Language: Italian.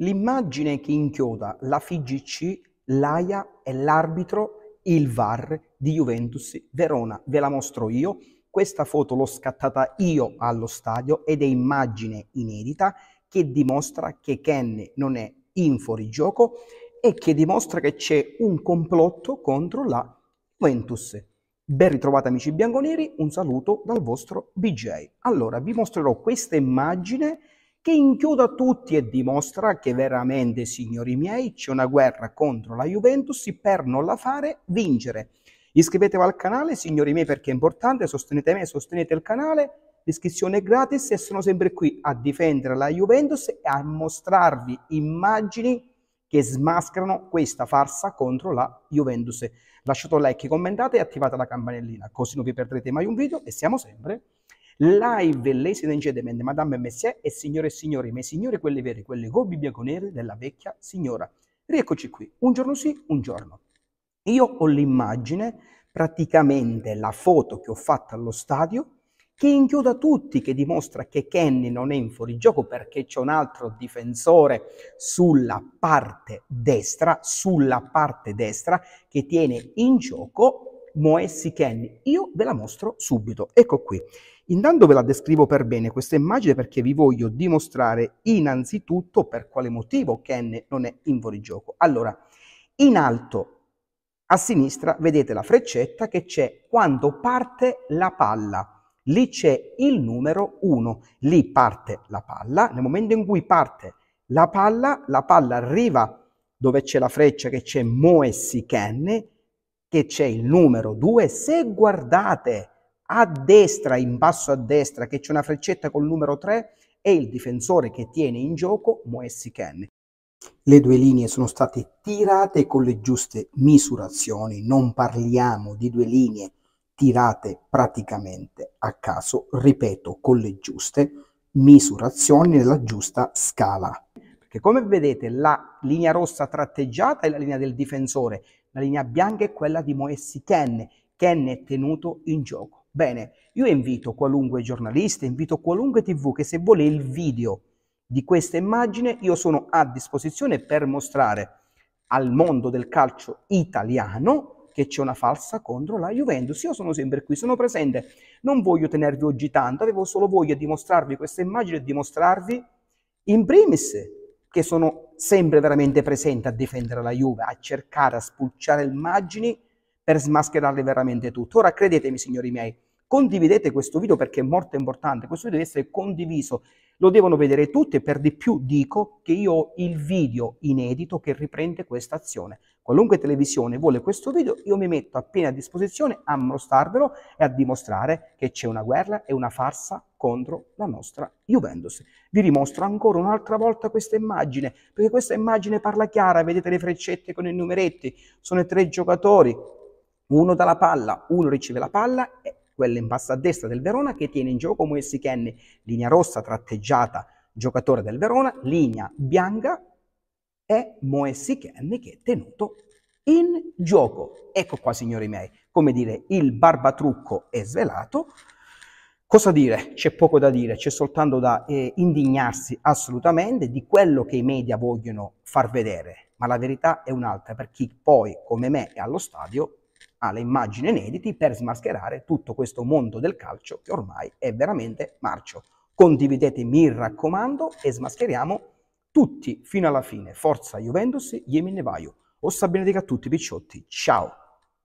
L'immagine che inchioda la FIGC, l'AIA e l'arbitro, il VAR di Juventus Verona. Ve la mostro io. Questa foto l'ho scattata io allo stadio ed è immagine inedita che dimostra che Ken non è in fuorigioco e che dimostra che c'è un complotto contro la Juventus. Ben ritrovati amici bianconeri, un saluto dal vostro BJ. Allora, vi mostrerò questa immagine che inchioda tutti e dimostra che veramente, signori miei, c'è una guerra contro la Juventus per non la fare vincere. Iscrivetevi al canale, signori miei, perché è importante, sostenete me, sostenete il canale, l'iscrizione è gratis e sono sempre qui a difendere la Juventus e a mostrarvi immagini che smascherano questa farsa contro la Juventus. Lasciate un like, commentate e attivate la campanellina, così non vi perdrete mai un video e siamo sempre live ladies and gentlemen, Madame e Messie e Signore e Signori, ma i signori quelli veri, quelli con bianco neri della vecchia signora. Rieccoci qui, un giorno sì, un giorno. Io ho l'immagine, praticamente la foto che ho fatto allo stadio, che inchioda tutti, che dimostra che Kenny non è in fuorigioco perché c'è un altro difensore sulla parte destra, sulla parte destra, che tiene in gioco Moessi Kenny. Io ve la mostro subito, ecco qui. Intanto ve la descrivo per bene questa immagine perché vi voglio dimostrare innanzitutto per quale motivo Kenny non è in fuorigioco. Allora, in alto a sinistra vedete la freccetta che c'è quando parte la palla. Lì c'è il numero 1, lì parte la palla. Nel momento in cui parte la palla, la palla arriva dove c'è la freccia che c'è Moessi Kenny che c'è il numero 2, se guardate a destra, in basso a destra, che c'è una freccetta col numero 3, è il difensore che tiene in gioco Moessi Ken. Le due linee sono state tirate con le giuste misurazioni, non parliamo di due linee tirate praticamente a caso, ripeto, con le giuste misurazioni nella giusta scala che come vedete la linea rossa tratteggiata è la linea del difensore, la linea bianca è quella di Moessi Ken, Ken è tenuto in gioco. Bene, io invito qualunque giornalista, invito qualunque tv che se vuole il video di questa immagine io sono a disposizione per mostrare al mondo del calcio italiano che c'è una falsa contro la Juventus. Io sono sempre qui, sono presente. Non voglio tenervi oggi tanto, avevo solo voglia di mostrarvi questa immagine e di mostrarvi in primis che sono sempre veramente presenti a difendere la Juve, a cercare, a spulciare immagini per smascherarle veramente tutto. Ora credetemi signori miei, condividete questo video perché è molto importante, questo video deve essere condiviso lo devono vedere tutti e per di più dico che io ho il video inedito che riprende questa azione. Qualunque televisione vuole questo video, io mi metto appena a disposizione a mostrarvelo e a dimostrare che c'è una guerra e una farsa contro la nostra Juventus. Vi rimostro ancora un'altra volta questa immagine, perché questa immagine parla chiara, vedete le freccette con i numeretti, sono i tre giocatori, uno dà la palla, uno riceve la palla e quella in basso a destra del Verona che tiene in gioco Moessi Kenny, linea rossa tratteggiata giocatore del Verona, linea bianca è Moessi Kenny che è tenuto in gioco. Ecco qua signori miei, come dire, il barbatrucco è svelato. Cosa dire? C'è poco da dire, c'è soltanto da eh, indignarsi assolutamente di quello che i media vogliono far vedere, ma la verità è un'altra per chi poi, come me, è allo stadio alle immagini inediti per smascherare tutto questo mondo del calcio che ormai è veramente marcio. Condividete, mi raccomando, e smascheriamo tutti fino alla fine. Forza Juventus, Yemin Nevaio. Ossa benedica a tutti, picciotti. Ciao!